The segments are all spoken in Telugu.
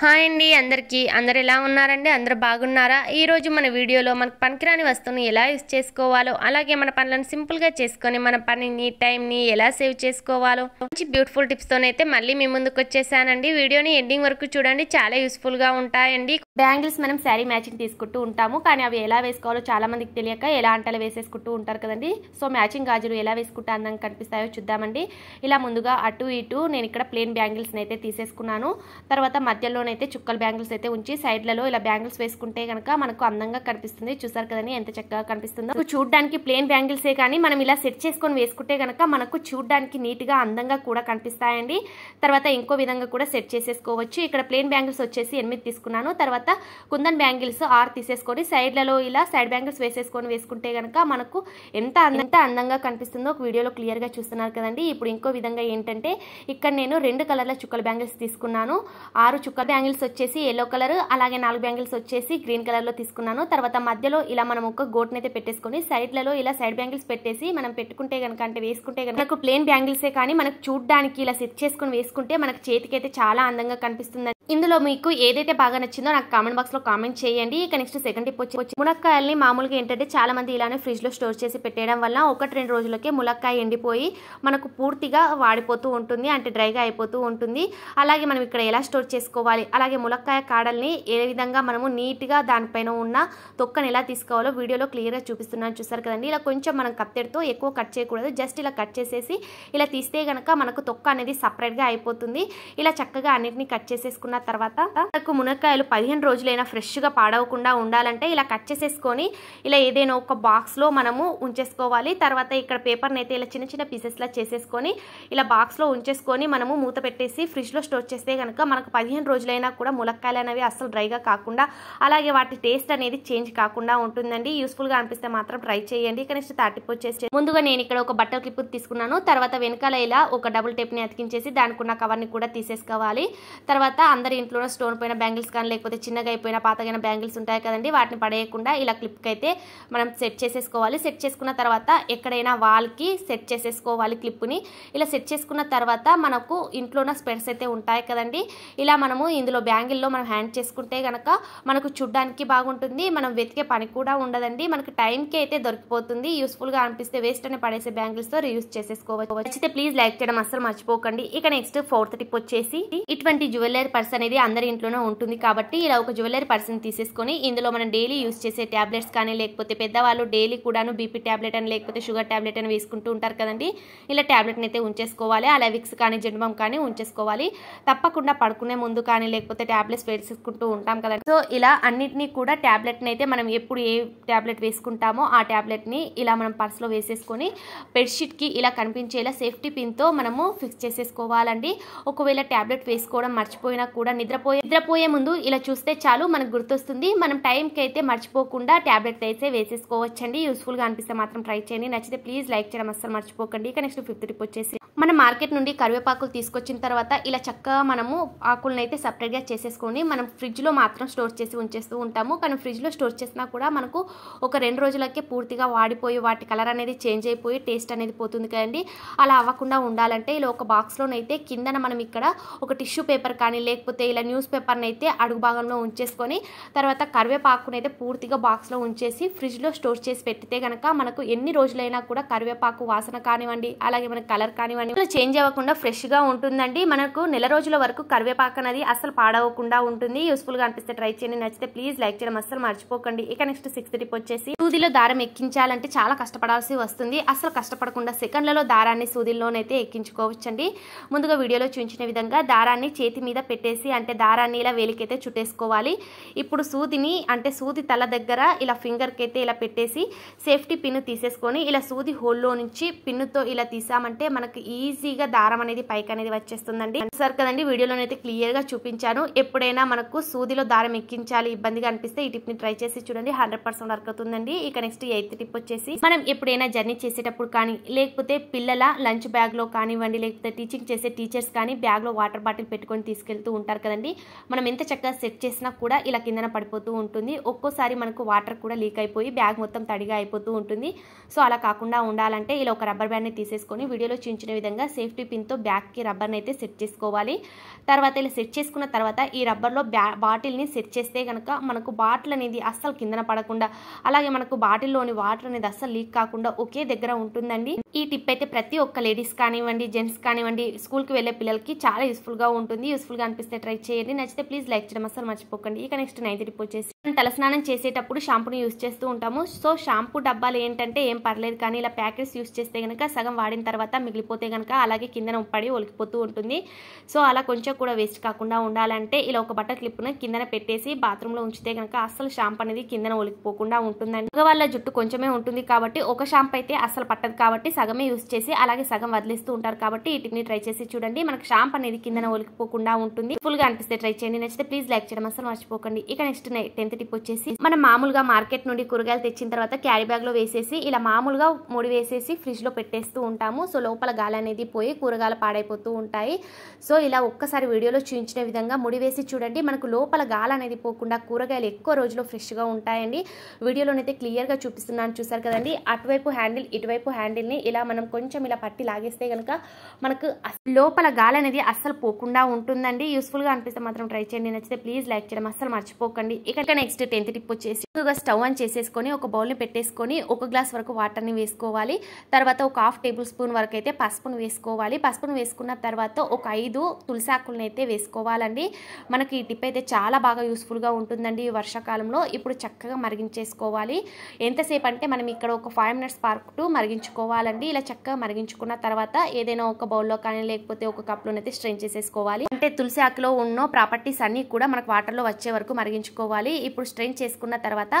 హాయ్ అండి అందరికీ అందరు ఎలా ఉన్నారండి అందరు బాగున్నారా ఈరోజు మన వీడియోలో మనకు పనికిరాని వస్తువుని ఎలా యూస్ చేసుకోవాలో అలాగే మన పనులను సింపుల్గా చేసుకొని మన పనిని టైంని ఎలా సేవ్ చేసుకోవాలో మంచి బ్యూటిఫుల్ టిప్స్తోనైతే మళ్ళీ మీ ముందుకు వచ్చేసానండి వీడియోని ఎండింగ్ వరకు చూడండి చాలా యూస్ఫుల్గా ఉంటాయండి బ్యాంగిల్స్ మనం శారీ మ్యాచింగ్ తీసుకుంటూ ఉంటాము కానీ అవి ఎలా వేసుకోవాలో చాలా మందికి తెలియక ఎలా అంటలు వేసేసుకుంటూ ఉంటారు కదండి సో మ్యాచింగ్ గాజులు ఎలా వేసుకుంటే అందంగా కనిపిస్తాయో చూద్దామండి ఇలా ముందుగా అటు ఇటు నేను ఇక్కడ ప్లేన్ బ్యాంగిల్స్ని అయితే తీసేసుకున్నాను తర్వాత మధ్యలో అయితే చుక్కల బ్యాంగిల్స్ అయితే ఉంచి సైడ్ లలో ఇలా బ్యాంగిల్స్ వేసుకుంటే కనుక మనకు అందంగా కనిపిస్తుంది చూసారు కదండి ఎంత చక్కగా కనిపిస్తుందో చూడడానికి ప్లేన్ బ్యాంగిల్స్ ఏ కానీ మనం ఇలా సెట్ చేసుకొని వేసుకుంటే కనుక మనకు చూడడానికి నీట్ గా అందంగా కూడా కనిపిస్తాయండి తర్వాత ఇంకో విధంగా కూడా సెట్ చేసేసుకోవచ్చు ఇక్కడ ప్లేన్ బ్యాంగిల్స్ వచ్చేసి ఎనిమిది తీసుకున్నాను తర్వాత కుందన్ బ్యాంగిల్స్ ఆరు తీసేసుకొని సైడ్ లలో ఇలా సైడ్ బ్యాంగిల్స్ వేసేసుకొని వేసుకుంటే కనుక మనకు ఎంత ఎంత అందంగా కనిపిస్తుందో ఒక వీడియోలో గా చూస్తున్నారు కదండి ఇప్పుడు ఇంకో విధంగా ఏంటంటే ఇక్కడ నేను రెండు కలర్ల చుక్కల బ్యాంగిల్స్ తీసుకున్నాను ఆరు చుక్కల బ్యాంగిల్స్ వచ్చేసి ఎల్లో కలర్ అలాగే నాలుగు బ్యాంగిల్స్ వచ్చేసి గ్రీన్ కలర్లో తీసుకున్నాను తర్వాత మధ్యలో ఇలా మనం ఒక గోట్ని అయితే పెట్టేసుకొని సైడ్లలో ఇలా సైడ్ బ్యాంగిల్స్ పెట్టేసి మనం పెట్టుకుంటే కనుక అంటే వేసుకుంటే కనుక ప్లేన్ బ్యాంగిల్సే కానీ మనకు చూడడానికి ఇలా సెట్ చేసుకొని వేసుకుంటే మనకు చేతికైతే చాలా అందంగా కనిపిస్తుంది ఇందులో మీకు ఏదైతే బాగా నచ్చిందో నాకు కామెంట్ బాక్స్ లో కామెంట్ చేయండి ఇక నెక్స్ట్ సెకండ్ టిప్ వచ్చి మునక్కాయల్ని మామూలుగా ఏంటంటే చాలా మంది ఇలానే ఫ్రిడ్జ్ లో స్టోర్ చేసి పెట్టేయడం వల్ల ఒకటి రెండు రోజులకే ములక్కాయ ఎండిపోయి మనకు పూర్తిగా వాడిపోతూ ఉంటుంది అంటే డ్రైగా అయిపోతూ ఉంటుంది అలాగే మనం ఇక్కడ ఎలా స్టోర్ చేసుకోవాలి వస్తాయి అలాగే ములక్కాయ కాడల్ని ఏ విధంగా మనము నీట్గా దానిపైన ఉన్న తొక్కని ఎలా తీసుకోవాలో వీడియోలో క్లియర్గా చూపిస్తున్నాను చూసారు కదండి ఇలా కొంచెం మనం కత్తెడితో ఎక్కువ కట్ చేయకూడదు జస్ట్ ఇలా కట్ చేసేసి ఇలా తీస్తే కనుక మనకు తొక్క అనేది సపరేట్గా అయిపోతుంది ఇలా చక్కగా అన్నిటిని కట్ చేసేసుకున్న తర్వాత మనకు మునక్కాయలు పదిహేను రోజులైనా ఫ్రెష్గా పాడవకుండా ఉండాలంటే ఇలా కట్ చేసేసుకొని ఇలా ఏదైనా ఒక బాక్స్లో మనము ఉంచేసుకోవాలి తర్వాత ఇక్కడ పేపర్ని అయితే ఇలా చిన్న చిన్న పీసెస్లా చేసేసుకొని ఇలా బాక్స్లో ఉంచేసుకొని మనము మూత పెట్టేసి ఫ్రిడ్జ్లో స్టోర్ చేస్తే కనుక మనకు పదిహేను రోజులైన అయినా కూడా ములక్కాయలు అనేవి అసలు డ్రైగా కాకుండా అలాగే వాటి టేస్ట్ అనేది చేంజ్ కాకుండా ఉంటుందండి యూస్ఫుల్గా అనిపిస్తే మాత్రం ట్రై చేయండి ఇక నెక్స్ట్ తాటిప్ వచ్చేసి ముందుగా నేను ఇక్కడ ఒక బట్టల క్లిప్ తీసుకున్నాను తర్వాత వెనకాల ఇలా ఒక డబుల్ ని అతికించేసి దానికి ఉన్న ని కూడా తీసేసుకోవాలి తర్వాత అందరి ఇంట్లో స్టోన్ పోయిన బ్యాంగిల్స్ కానీ లేకపోతే చిన్నగా అయిపోయిన పాతగైన బ్యాంగిల్స్ ఉంటాయి కదండి వాటిని పడేయకుండా ఇలా క్లిప్ అయితే మనం సెట్ చేసేసుకోవాలి సెట్ చేసుకున్న తర్వాత ఎక్కడైనా వాల్ కి సెట్ చేసేసుకోవాలి క్లిప్ని ఇలా సెట్ చేసుకున్న తర్వాత మనకు ఇంట్లో స్పెడ్స్ అయితే ఉంటాయి కదండి ఇలా మనము ఇందులో బ్యాంగిల్లో మనం హ్యాండ్ చేసుకుంటే కనుక మనకు చూడ్డానికి బాగుంటుంది మనం వెతికే పని కూడా ఉండదండి మనకు టైంకి అయితే దొరికిపోతుంది యూస్ఫుల్గా అనిపిస్తే వేస్ట్ అని పడేసే బ్యాంగిల్స్తో రియూస్ చేసేసుకోవచ్చు నచ్చితే ప్లీజ్ లైక్ చేయడం అస్సలు మర్చిపోకండి ఇక నెక్స్ట్ ఫోర్త్ టిప్ వచ్చేసి ఇటువంటి జ్యువెలరీ పర్స్ అనేది అందరి ఇంట్లోనే ఉంటుంది కాబట్టి ఇలా ఒక జ్యువెలరీ పర్సన్ తీసేసుకొని ఇందులో మనం డైలీ యూస్ చేసే ట్యాబ్లెట్స్ కానీ లేకపోతే పెద్దవాళ్ళు డైలీ కూడాను బీపీ ట్యాబ్లెట్ అని లేకపోతే షుగర్ ట్యాబ్లెట్ అని వేసుకుంటూ ఉంటారు కదండి ఇలా ట్యాబ్లెట్ని అయితే ఉంచేసుకోవాలి అలా విక్స్ కానీ జన్మం కానీ ఉంచేసుకోవాలి తప్పకుండా పడుకునే ముందు కానీ లేకపోతే ట్యాబ్లెట్స్ వేసుకుంటూ ఉంటాం కదా సో ఇలా అన్నిటినీ కూడా ట్యాబ్లెట్ని అయితే మనం ఎప్పుడు ఏ ట్యాబ్లెట్ వేసుకుంటామో ఆ ట్యాబ్లెట్ని ఇలా మనం పర్స్లో వేసేసుకొని బెడ్షీట్కి ఇలా కనిపించేలా సేఫ్టీ పిన్తో మనము ఫిక్స్ చేసేసుకోవాలండి ఒకవేళ ట్యాబ్లెట్ వేసుకోవడం మర్చిపోయినా కూడా నిద్రపోయే నిద్రపోయే ముందు ఇలా చూస్తే చాలు మనకు గుర్తొస్తుంది మనం టైంకి అయితే మర్చిపోకుండా ట్యాబ్లెట్ అయితే వేసేసుకోవచ్చండి యూస్ఫుల్గా అనిపిస్తే మాత్రం ట్రై చేయండి నచ్చితే ప్లీజ్ లైక్ చేయడం అస్సలు మర్చిపోకండి ఇక నెక్స్ట్ ఫిఫ్త్ ట్రిప్ వచ్చేసి మనం మార్కెట్ నుండి కరివేపాకులు తీసుకొచ్చిన తర్వాత ఇలా చక్కగా మనము ఆకులను అయితే సపరేట్గా చేసేసుకొని మనం ఫ్రిడ్జ్లో మాత్రం స్టోర్ చేసి ఉంచేస్తూ ఉంటాము కానీ ఫ్రిడ్జ్లో స్టోర్ చేసినా కూడా మనకు ఒక రెండు రోజులకే పూర్తిగా వాడిపోయి వాటి కలర్ అనేది చేంజ్ అయిపోయి టేస్ట్ అనేది పోతుంది కదండి అలా అవ్వకుండా ఉండాలంటే ఇలా ఒక బాక్స్లోనైతే కిందన మనం ఇక్కడ ఒక టిష్యూ పేపర్ కానీ లేకపోతే ఇలా న్యూస్ పేపర్ని అయితే అడుగు భాగంలో ఉంచేసుకొని తర్వాత కరివేపాకుని అయితే పూర్తిగా బాక్స్లో ఉంచేసి ఫ్రిడ్జ్లో స్టోర్ చేసి పెట్టితే కనుక మనకు ఎన్ని రోజులైనా కూడా కరివేపాకు వాసన కానివ్వండి అలాగే మనకు కలర్ కానివ్వండి కానీ చేంజ్ అవ్వకుండా ఫ్రెష్గా ఉంటుందండి మనకు నెల రోజుల వరకు కరివేపాకు అనేది అసలు పాడవకుండా ఉంటుంది యూస్ఫుల్గా అనిపిస్తే ట్రై చేయండి నచ్చితే ప్లీజ్ లైక్ చేయడం అసలు మర్చిపోకండి ఇక నెక్స్ట్ సిక్స్త్ టిప్ వచ్చేసి సూదిలో దారం ఎక్కించాలంటే చాలా కష్టపడాల్సి వస్తుంది అసలు కష్టపడకుండా సెకండ్లలో దారాన్ని సూదిలోనైతే ఎక్కించుకోవచ్చండి ముందుగా వీడియోలో చూపించిన విధంగా దారాన్ని చేతి మీద పెట్టేసి అంటే దారాన్ని ఇలా వేలికైతే చుట్టేసుకోవాలి ఇప్పుడు సూదిని అంటే సూది తల దగ్గర ఇలా ఫింగర్కి అయితే ఇలా పెట్టేసి సేఫ్టీ పిన్ తీసేసుకొని ఇలా సూది హోల్లో నుంచి పిన్నుతో ఇలా తీసామంటే మనకి ఈజీగా దారం అనేది పైకి అనేది వచ్చేస్తుందండి సార్ కదండి క్లియర్ గా చూపించాను ఎప్పుడైనా మనకు సూదిలో దారం ఎక్కించాలి ఇబ్బందిగా అనిపిస్తే ఈ టిప్ ని ట్రై చేసి చూడండి హండ్రెడ్ పర్సెంట్ వర్క్ అవుతుందండి ఇక నెక్స్ట్ ఎయిత్ టిప్ వచ్చేసి మనం ఎప్పుడైనా జర్నీ చేసేటప్పుడు కానీ లేకపోతే పిల్లల లంచ్ బ్యాగ్ లో కానివ్వండి లేకపోతే టీచింగ్ చేసే టీచర్స్ కానీ బ్యాగ్ లో వాటర్ బాటిల్ పెట్టుకొని తీసుకెళ్తూ ఉంటారు కదండి మనం ఎంత చక్కగా సెట్ చేసినా కూడా ఇలా కిందన పడిపోతూ ఉంటుంది ఒక్కోసారి మనకు వాటర్ కూడా లీక్ అయిపోయి బ్యాగ్ మొత్తం తడిగా అయిపోతూ ఉంటుంది సో అలా కాకుండా ఉండాలంటే ఇలా ఒక రబ్బర్ బ్యాండ్ని తీసేసుకొని వీడియోలో చూపించిన చిన్న విధంగా సేఫ్టీ పిన్తో బ్యాక్కి రబ్బర్ని అయితే సెట్ చేసుకోవాలి తర్వాత ఇలా సెట్ చేసుకున్న తర్వాత ఈ రబ్బర్లో బ్యా బాటిల్ని సెట్ చేస్తే కనుక మనకు బాటిల్ అనేది అస్సలు కిందన పడకుండా అలాగే మనకు బాటిల్లోని వాటర్ అనేది అస్సలు లీక్ కాకుండా ఒకే దగ్గర ఉంటుందండి ఈ టిప్ అయితే ప్రతి ఒక్క లేడీస్ కానివ్వండి జెంట్స్ కానివ్వండి స్కూల్కి వెళ్ళే పిల్లలకి చాలా యూస్ఫుల్గా ఉంటుంది యూస్ఫుల్గా అనిపిస్తే ట్రై చేయండి నచ్చితే ప్లీజ్ లైక్ చేయడం అస్సలు మర్చిపోకండి ఇక నెక్స్ట్ నైన్త్ టిప్ వచ్చేసి తలస్నానం చేసేటప్పుడు షాంపూని యూస్ చేస్తూ ఉంటాము సో షాంపూ డబ్బాలు ఏంటంటే ఏం పర్లేదు కానీ ఇలా ప్యాకెట్స్ యూస్ చేస్తే కనుక సగం వాడిన తర్వాత మిగిలిపోతే కనుక అలాగే కిందన పడి ఒలికిపోతూ ఉంటుంది సో అలా కొంచెం కూడా వేస్ట్ కాకుండా ఉండాలంటే ఇలా ఒక బట్ట క్లిప్ను కిందన పెట్టేసి బాత్రూంలో ఉంచితే కనుక అస్సలు షాంపు అనేది కిందన ఒలికిపోకుండా ఉంటుందండి మగవాళ్ళ జుట్టు కొంచెమే ఉంటుంది కాబట్టి ఒక షాంపు అయితే అస్సలు పట్టదు కాబట్టి సగమే యూస్ చేసి అలాగే సగం వదిలేస్తూ ఉంటారు కాబట్టి వీటిని ట్రై చేసి చూడండి మనకు షాంప్ అనేది కిందన ఒలికిపోకుండా ఉంటుంది ఫుల్గా అనిపిస్తే ట్రై చేయండి నచ్చితే ప్లీజ్ లైక్ చేయడం అసలు మర్చిపోకండి ఇక నెక్స్ట్ టెన్త్ టిప్ వచ్చేసి మనం మామూలుగా మార్కెట్ నుండి కూరగాయలు తెచ్చిన తర్వాత క్యారీ బ్యాగ్ లో వేసేసి ఇలా మామూలుగా ముడి వేసేసి లో పెట్టేస్తూ ఉంటాము సో లోపల గాలి అనేది పోయి కూరగాయలు పాడైపోతూ ఉంటాయి సో ఇలా ఒక్కసారి వీడియోలో చూపించిన విధంగా ముడి వేసి చూడండి మనకు లోపల గాలి అనేది పోకుండా కూరగాయలు ఎక్కువ రోజులు ఫ్రెష్గా ఉంటాయండి వీడియోలోనైతే క్లియర్గా చూపిస్తున్నాను చూసారు కదండి అటువైపు హ్యాండిల్ ఇటువైపు హ్యాండిల్ని ఇలా మనం కొంచెం ఇలా పట్టి లాగేస్తే కనుక మనకు లోపల గాలి అనేది అస్సలు పోకుండా ఉంటుందండి యూస్ఫుల్గా అనిపిస్తే మాత్రం ట్రై చేయండి నచ్చితే ప్లీజ్ లైక్ చేయడం అస్సలు మర్చిపోకండి ఇక నెక్స్ట్ టెన్త్ టిప్ వచ్చేసి ఎక్కువగా స్టవ్ ఆన్ చేసేసుకొని ఒక బౌల్ని పెట్టేసుకొని ఒక గ్లాస్ వరకు వాటర్ని వేసుకోవాలి తర్వాత ఒక హాఫ్ టేబుల్ స్పూన్ వరకు అయితే పసుపును వేసుకోవాలి పసుపును వేసుకున్న తర్వాత ఒక ఐదు తులసాకులను అయితే వేసుకోవాలండి మనకి ఈ టిప్ అయితే చాలా బాగా యూస్ఫుల్గా ఉంటుందండి ఈ వర్షాకాలంలో ఇప్పుడు చక్కగా మరిగించేసుకోవాలి ఎంతసేపు అంటే మనం ఇక్కడ ఒక ఫైవ్ మినిట్స్ పార్క్ మరిగించుకోవాలండి ఇలా చక్కగా మరిగించుకున్న తర్వాత ఏదైనా ఒక బౌల్లో కానీ లేకపోతే ఒక అయితే స్ట్రెయిన్ చేసేసుకోవాలి అంటే తులసి ఆకులో ఉన్న ప్రాపర్టీస్ అన్నీ కూడా మనకు వాటర్లో వచ్చే వరకు మరిగించుకోవాలి ఇప్పుడు స్ట్రెయిన్ చేసుకున్న తర్వాత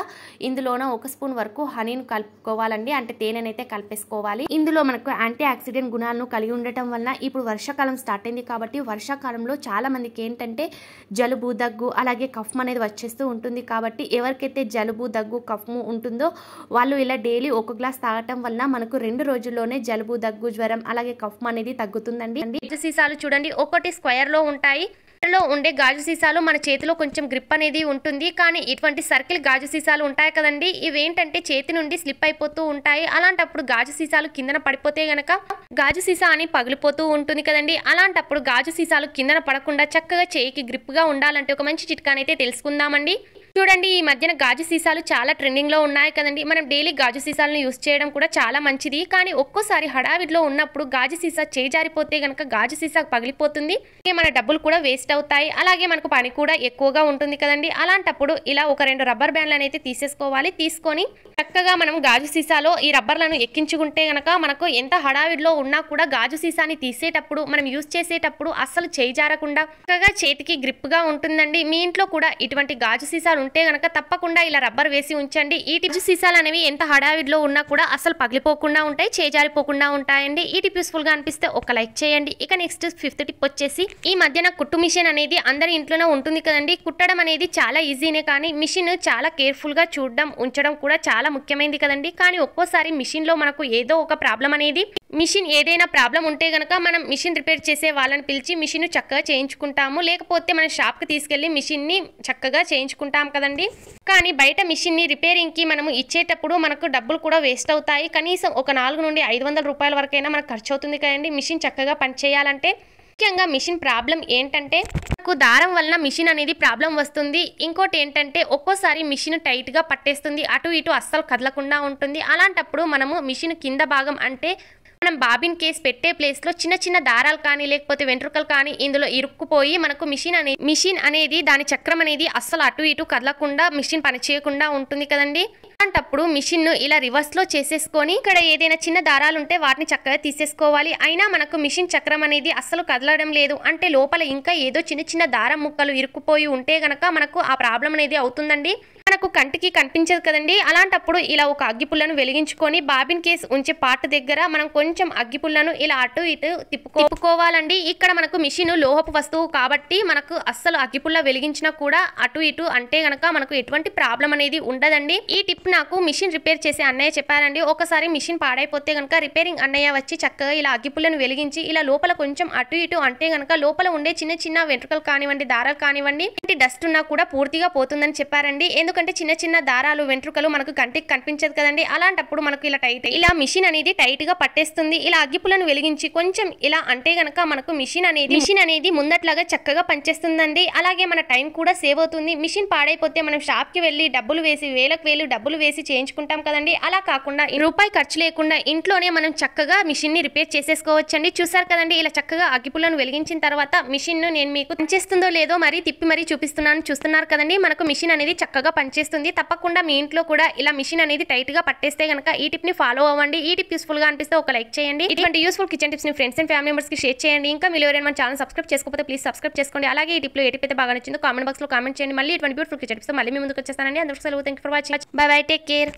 ఇందులోన ఒక స్పూన్ వరకు హనీని కలుపుకోవాలండి అంటే తేనెనైతే కలిపేసుకోవాలి ఇందులో మనకు యాంటీ ఆక్సిడెంట్ గుణాలను కలిగి ఉండటం వలన ఇప్పుడు వర్షాకాలం స్టార్ట్ అయింది కాబట్టి వర్షాకాలంలో చాలా మందికి ఏంటంటే జలుబు దగ్గు అలాగే కఫ్ అనేది వచ్చేస్తూ ఉంటుంది కాబట్టి ఎవరికైతే జలుబు దగ్గు కఫ్ము ఉంటుందో వాళ్ళు ఇలా డైలీ ఒక గ్లాస్ తాగటం వలన మనకు రెండు రోజుల్లోనే జలుబు దగ్గు జ్వరం అలాగే కఫ్ అనేది తగ్గుతుందండి సీసాలు చూడండి ఒకటి స్క్వేర్లో ఉంటాయి అందుబాటులో ఉండే గాజు సీసాలు మన చేతిలో కొంచెం గ్రిప్ అనేది ఉంటుంది కానీ ఇటువంటి సర్కిల్ గాజు సీసాలు ఉంటాయి కదండి ఇవేంటంటే చేతి నుండి స్లిప్ అయిపోతూ ఉంటాయి అలాంటప్పుడు గాజు సీసాలు కిందన పడిపోతే గనక గాజు సీసా అని పగిలిపోతూ ఉంటుంది కదండి అలాంటప్పుడు గాజు సీసాలు కిందన పడకుండా చక్కగా చేయికి గ్రిప్గా ఉండాలంటే ఒక మంచి చిట్కానైతే తెలుసుకుందామండి చూడండి ఈ మధ్యన గాజు సీసాలు చాలా ట్రెండింగ్లో ఉన్నాయి కదండి మనం డైలీ గాజు సీసాలను యూస్ చేయడం కూడా చాలా మంచిది కానీ ఒక్కోసారి హడావిడిలో ఉన్నప్పుడు గాజు సీసా చేజారిపోతే గనక గాజు సీసా పగిలిపోతుంది మన డబ్బులు కూడా వేస్ట్ అవుతాయి అలాగే మనకు పని కూడా ఎక్కువగా ఉంటుంది కదండి అలాంటప్పుడు ఇలా ఒక రెండు రబ్బర్ బ్యాండ్లను అయితే తీసేసుకోవాలి తీసుకొని చక్కగా మనం గాజు సీసాలో ఈ రబ్బర్లను ఎక్కించుకుంటే గనక మనకు ఎంత హడావిడిలో ఉన్నా కూడా గాజు సీసాని తీసేటప్పుడు మనం యూస్ చేసేటప్పుడు అస్సలు చేజారకుండా చక్కగా చేతికి గ్రిప్గా ఉంటుందండి మీ ఇంట్లో కూడా ఇటువంటి గాజు సీసాలు ఉంటే గనక తప్పకుండా ఇలా రబ్బర్ వేసి ఉంచండి ఈ టిప్స్ సీసాలు అనేవి ఎంత హడావిడిలో ఉన్నా కూడా అసలు పగిలిపోకుండా ఉంటాయి చేజారిపోకుండా ఉంటాయండి ఈ టిప్ యూస్ఫుల్గా అనిపిస్తే ఒక లైక్ చేయండి ఇక నెక్స్ట్ ఫిఫ్త్ టిప్ వచ్చేసి ఈ మధ్యన కుట్టు మిషన్ అనేది అందరి ఇంట్లోనే ఉంటుంది కదండి కుట్టడం అనేది చాలా ఈజీనే కానీ మిషన్ చాలా కేర్ఫుల్గా చూడడం ఉంచడం కూడా చాలా ముఖ్యమైనది కదండి కానీ ఒక్కోసారి మిషన్లో మనకు ఏదో ఒక ప్రాబ్లం అనేది మిషన్ ఏదైనా ప్రాబ్లం ఉంటే గనక మనం మిషన్ రిపేర్ చేసే వాళ్ళని పిలిచి మిషన్ చక్కగా చేయించుకుంటాము లేకపోతే మనం షాప్కి తీసుకెళ్ళి మిషన్ని చక్కగా చేయించుకుంటాం కదండి కానీ బయట మిషన్ని రిపేరింగ్కి మనము ఇచ్చేటప్పుడు మనకు డబ్బులు కూడా వేస్ట్ అవుతాయి కనీసం ఒక నాలుగు నుండి ఐదు వందల రూపాయల వరకైనా మనకు ఖర్చు అవుతుంది కదండి మిషన్ చక్కగా పనిచేయాలంటే ముఖ్యంగా మిషన్ ప్రాబ్లం ఏంటంటే మనకు దారం వలన మిషన్ అనేది ప్రాబ్లం వస్తుంది ఇంకోటి ఏంటంటే ఒక్కోసారి మిషన్ టైట్గా పట్టేస్తుంది అటు ఇటు అస్సలు కదలకుండా ఉంటుంది అలాంటప్పుడు మనము మిషన్ కింద భాగం అంటే మనం బాబిన్ కేస్ పెట్టే ప్లేస్ లో చిన్న చిన్న దారాలు కానీ లేకపోతే వెంట్రుకలు కానీ ఇందులో ఇరుక్కుపోయి మనకు మిషన్ అనే మిషన్ అనేది దాని చక్రం అనేది అస్సలు అటు ఇటు కదలకుండా మిషన్ పని చేయకుండా ఉంటుంది కదండి అలాంటప్పుడు ను ఇలా రివర్స్ లో చేసేసుకొని ఇక్కడ ఏదైనా చిన్న దారాలు ఉంటే వాటిని చక్కగా తీసేసుకోవాలి అయినా మనకు మిషన్ చక్రం అనేది అస్సలు కదలడం లేదు అంటే లోపల ఇంకా ఏదో చిన్న చిన్న దారం ముక్కలు ఇరుక్కుపోయి ఉంటే గనక మనకు ఆ ప్రాబ్లం అనేది అవుతుందండి మనకు కంటికి కనిపించదు కదండి అలాంటప్పుడు ఇలా ఒక అగ్గిపుల్లను వెలిగించుకొని బాబిన్ కేస్ ఉంచే పార్ట్ దగ్గర మనం కొంచెం అగ్గిపుల్లను ఇలా అటు ఇటు తిప్పుకోవాలండి ఇక్కడ మనకు మిషన్ లోహపు వస్తువు కాబట్టి మనకు అస్సలు అగ్గిపుల్ల వెలిగించినా కూడా అటు ఇటు అంటే గనక మనకు ఎటువంటి ప్రాబ్లం అనేది ఉండదండి ఈ టిప్ నాకు మిషన్ రిపేర్ చేసే అన్నయ్య చెప్పారండి ఒకసారి మిషన్ పాడైపోతే గనక రిపేరింగ్ అన్నయ్య వచ్చి చక్కగా ఇలా అగ్గిపుల్లను వెలిగించి ఇలా లోపల కొంచెం అటు ఇటు అంటే గనక లోపల ఉండే చిన్న చిన్న వెంట్రుకలు కానివ్వండి దారాలు కానివ్వండి డస్ట్ ఉన్నా కూడా పూర్తిగా పోతుందని చెప్పారండి ఎందుకంటే ఎందుకంటే చిన్న చిన్న దారాలు వెంట్రుకలు మనకు కంటికి కనిపించదు కదండి అలాంటప్పుడు మనకు ఇలా టైట్ ఇలా మిషన్ అనేది టైట్ గా పట్టేస్తుంది ఇలా అగ్గిపులను వెలిగించి కొంచెం ఇలా అంటే గనక మనకు మిషన్ అనేది మిషన్ అనేది ముందట్లాగా చక్కగా పనిచేస్తుందండి అలాగే మన టైం కూడా సేవ్ అవుతుంది మిషన్ పాడైపోతే మనం షాప్ కి వెళ్ళి డబ్బులు వేసి వేలకు వేలు డబ్బులు వేసి చేయించుకుంటాం కదండి అలా కాకుండా రూపాయి ఖర్చు లేకుండా ఇంట్లోనే మనం చక్కగా మిషన్ ని రిపేర్ చేసేసుకోవచ్చండి చూసారు కదండి ఇలా చక్కగా అగ్గిపులను వెలిగించిన తర్వాత మిషన్ ను నేను మీకు పనిచేస్తుందో లేదో మరీ తిప్పి మరీ చూపిస్తున్నాను చూస్తున్నారు కదండి మనకు మిషన్ అనేది చక్కగా పనిచేస్తుంది వచ్చేస్తుంది తప్పకుండా మీ ఇంట్లో కూడా ఇలా మిషన్ అనేది టైట్ గా పట్టేస్తే కనుక ఈ టిప్ని ఫాలో అవ్వండి ఈ టిప్ గా అనిపిస్తే ఒక లైక్ చేయండి ఇటువంటి యూస్ఫుల్ కిచెన్ ని ఫ్రెండ్స్ అండ్ ఫ్యామిలీ కి షేర్ చేయండి ఇంకా మీరు ఎవరైనా మన ఛానల్ సబ్స్క్రైబ్ చేసుకోకపోతే ప్లీజ్ సబ్స్క్రైబ్ చేసుకోండి అలాగే ఈ టిప్ ఏ టిప్ అయితే బాగా నచ్చిందో కామెంట్ బాక్స్ లో కామెంట్ చేయండి మళ్ళీ ఇటువంటి బ్యూటిఫుల్ కిచెన్ టిప్స్ మళ్ళీ మీ ముందుకు వచ్చేస్తానండి అందరూ సెలవు thank for watching bye bye take care